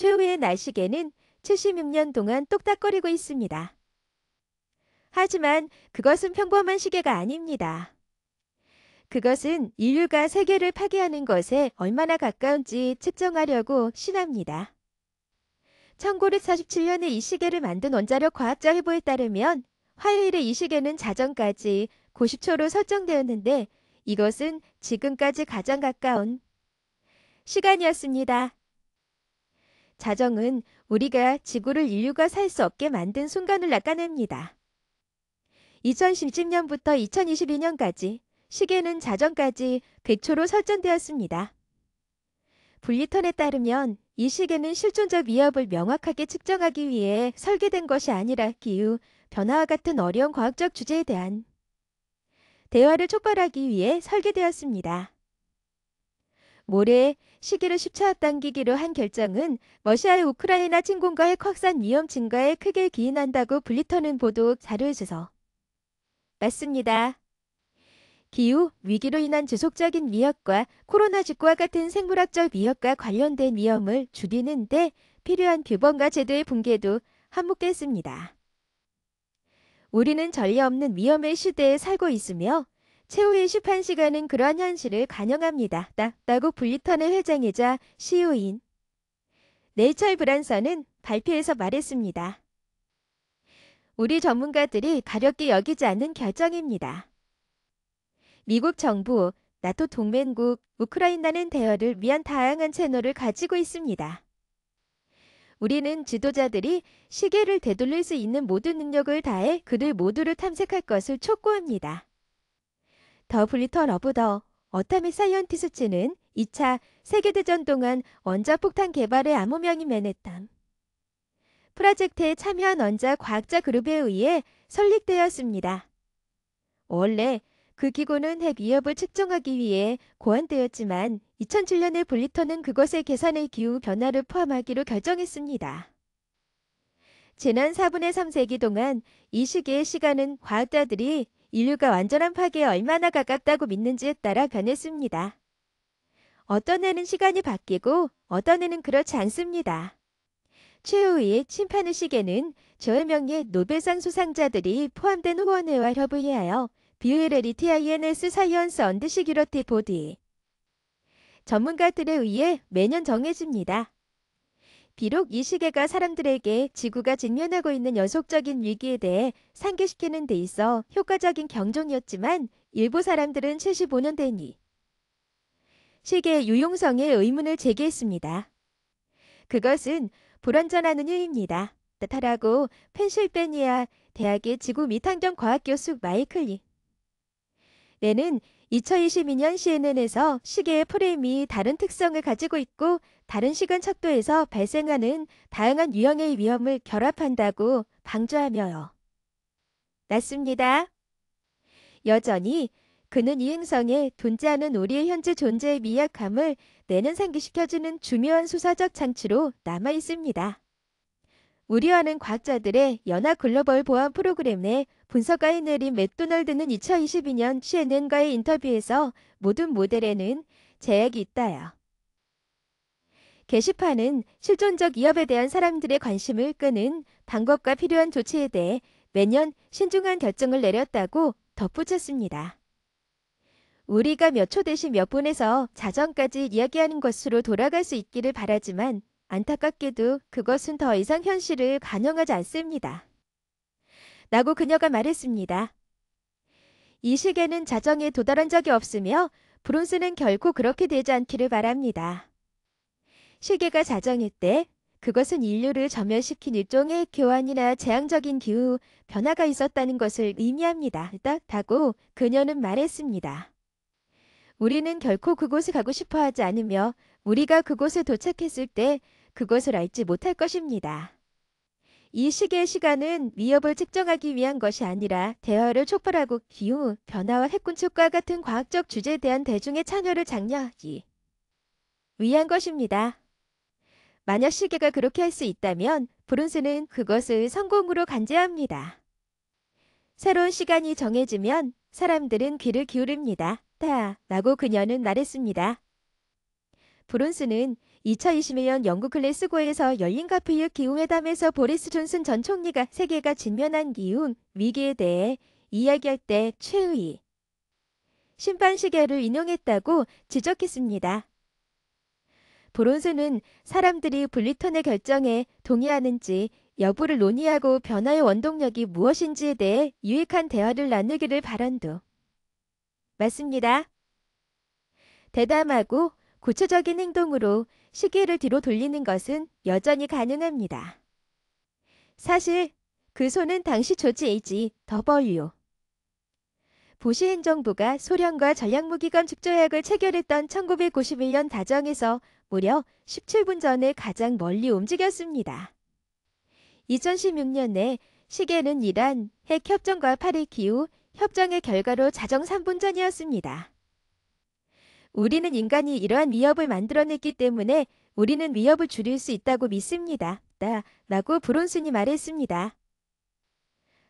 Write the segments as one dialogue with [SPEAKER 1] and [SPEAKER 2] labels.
[SPEAKER 1] 최후의 날시계는 76년 동안 똑딱거리고 있습니다. 하지만 그것은 평범한 시계가 아닙니다. 그것은 인류가 세계를 파괴하는 것에 얼마나 가까운지 측정하려고 신합니다. 1947년에 이 시계를 만든 원자력 과학자 회보에 따르면 화요일에 이 시계는 자정까지 90초로 설정되었는데 이것은 지금까지 가장 가까운 시간이었습니다. 자정은 우리가 지구를 인류가 살 수 없게 만든 순간을 낚아냅니다. 2 0 1 7년부터 2022년까지 시계는 자정까지 100초로 설정되었습니다. 블리턴에 따르면 이 시계는 실존적 위협을 명확하게 측정하기 위해 설계된 것이 아니라 기후, 변화와 같은 어려운 과학적 주제에 대한 대화를 촉발하기 위해 설계되었습니다. 모레 시기를 10차 앞당기기로 한 결정은 러시아의 우크라이나 침공과 의 확산 위험 증가에 크게 기인한다고 블리터는 보도 자료에 주서 맞습니다. 기후 위기로 인한 지속적인 위협과 코로나19와 같은 생물학적 위협과 관련된 위험을 줄이는 데 필요한 규범과 제도의 붕괴도 한몫했습니다. 우리는 전례 없는 위험의 시대에 살고 있으며 최후의 시판 시간은 그러한 현실을 간영합니다 라고 블리턴의 회장이자 CEO인 네이처 브란서는 발표에서 말했습니다. 우리 전문가들이 가볍게 여기지 않는 결정입니다. 미국 정부, 나토 동맹국, 우크라이나는 대화를 위한 다양한 채널을 가지고 있습니다. 우리는 지도자들이 시계를 되돌릴 수 있는 모든 능력을 다해 그들 모두를 탐색할 것을 촉구합니다. 더 블리터 러브더 어타미 사이언티스트는 2차 세계대전 동안 원자폭탄 개발의 암호명이 맨했담. 프로젝트에 참여한 원자 과학자 그룹에 의해 설립되었습니다. 원래 그 기구는 핵 위협을 측정하기 위해 고안되었지만 2007년에 블리터는 그것의 계산의 기후 변화를 포함하기로 결정했습니다. 지난 4분의 3세기 동안 이 시기의 시간은 과학자들이 인류가 완전한 파괴에 얼마나 가깝다고 믿는지에 따라 변했습니다. 어떤 해는 시간이 바뀌고 어떤 해는 그렇지 않습니다. 최후의 침판의시계는 저명의 노벨상 수상자들이 포함된 후원회와 협의하여 비의레리티 INS 사이언스 언드시기로티 보디 전문가들에 의해 매년 정해집니다. 비록 이 시계가 사람들에게 지구가 직면하고 있는 연속적인 위기에 대해 상기시키는 데 있어 효과적인 경종이었지만 일부 사람들은 75년 된니 시계의 유용성에 의문을 제기했습니다. 그것은 불완전하는 유입니다 따라고 펜실베니아 대학의 지구 미탄경 과학교수 마이클 리 렌은 2022년 CNN에서 시계의 프레임이 다른 특성을 가지고 있고 다른 시간 척도에서 발생하는 다양한 유형의 위험을 결합한다고 강조하며요. 맞습니다. 여전히 그는 이 행성에 존재하는 우리의 현재 존재의 미약함을 내는 상기시켜주는 중요한 수사적 장치로 남아 있습니다. 우려하는 과학자들의 연합 글로벌 보안 프로그램 내 분석가인 에린 맥도날드는 2022년 CNN과의 인터뷰에서 모든 모델에는 제약이 있다요. 게시판은 실존적 위협에 대한 사람들의 관심을 끄는 방법과 필요한 조치에 대해 매년 신중한 결정을 내렸다고 덧붙였습니다. 우리가 몇 초 대신 몇 분에서 자정까지 이야기하는 것으로 돌아갈 수 있기를 바라지만 안타깝게도 그것은 더 이상 현실을 반영하지 않습니다. 라고 그녀가 말했습니다. 이 시계는 자정에 도달한 적이 없으며 브론스는 결코 그렇게 되지 않기를 바랍니다. 시계가 자정일 때 그것은 인류를 점멸시킨 일종의 교환이나 재앙적인 기후 변화가 있었다는 것을 의미합니다. 다고 그녀는 말했습니다. 우리는 결코 그곳에 가고 싶어 하지 않으며 우리가 그곳에 도착했을 때 그것을 알지 못할 것입니다. 이 시계의 시간은 위협을 측정하기 위한 것이 아니라 대화를 촉발하고 기후, 변화와 핵군축과 같은 과학적 주제에 대한 대중의 참여를 장려하기 위한 것입니다. 만약 시계가 그렇게 할 수 있다면 브론스는 그것을 성공으로 간제합니다. 새로운 시간이 정해지면 사람들은 귀를 기울입니다. 다 라고 그녀는 말했습니다. 브론스는 2 0 2 0년 영국 글래스고에서 열린 카피유 기후회담에서 보리스 존슨 전 총리가 세계가 직면한 기후 위기에 대해 이야기할 때 최의 심판 시계를 인용했다고 지적했습니다. 브론스는 사람들이 블리턴의 결정에 동의하는지 여부를 논의하고 변화의 원동력이 무엇인지에 대해 유익한 대화를 나누기를 바란도. 맞습니다. 대담하고 구체적인 행동으로 시계를 뒤로 돌리는 것은 여전히 가능합니다. 사실 그 손은 당시 조지에이지 더벌류 부시행 정부가 소련과 전략무기건 축조약을 체결했던 1991년 다정에서 무려 17분 전에 가장 멀리 움직였습니다. 2016년에 시계는 이란 핵 협정과 파리 기후 협정의 결과로 자정 3분 전이었습니다. 우리는 인간이 이러한 위협을 만들어냈기 때문에 우리는 위협을 줄일 수 있다고 믿습니다. 라고 브론슨이 말했습니다.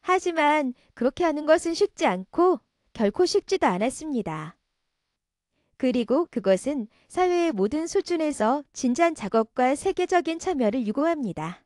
[SPEAKER 1] 하지만 그렇게 하는 것은 쉽지 않고 결코 쉽지도 않았습니다. 그리고 그것은 사회의 모든 수준에서 진지한 작업과 세계적인 참여를 요구합니다.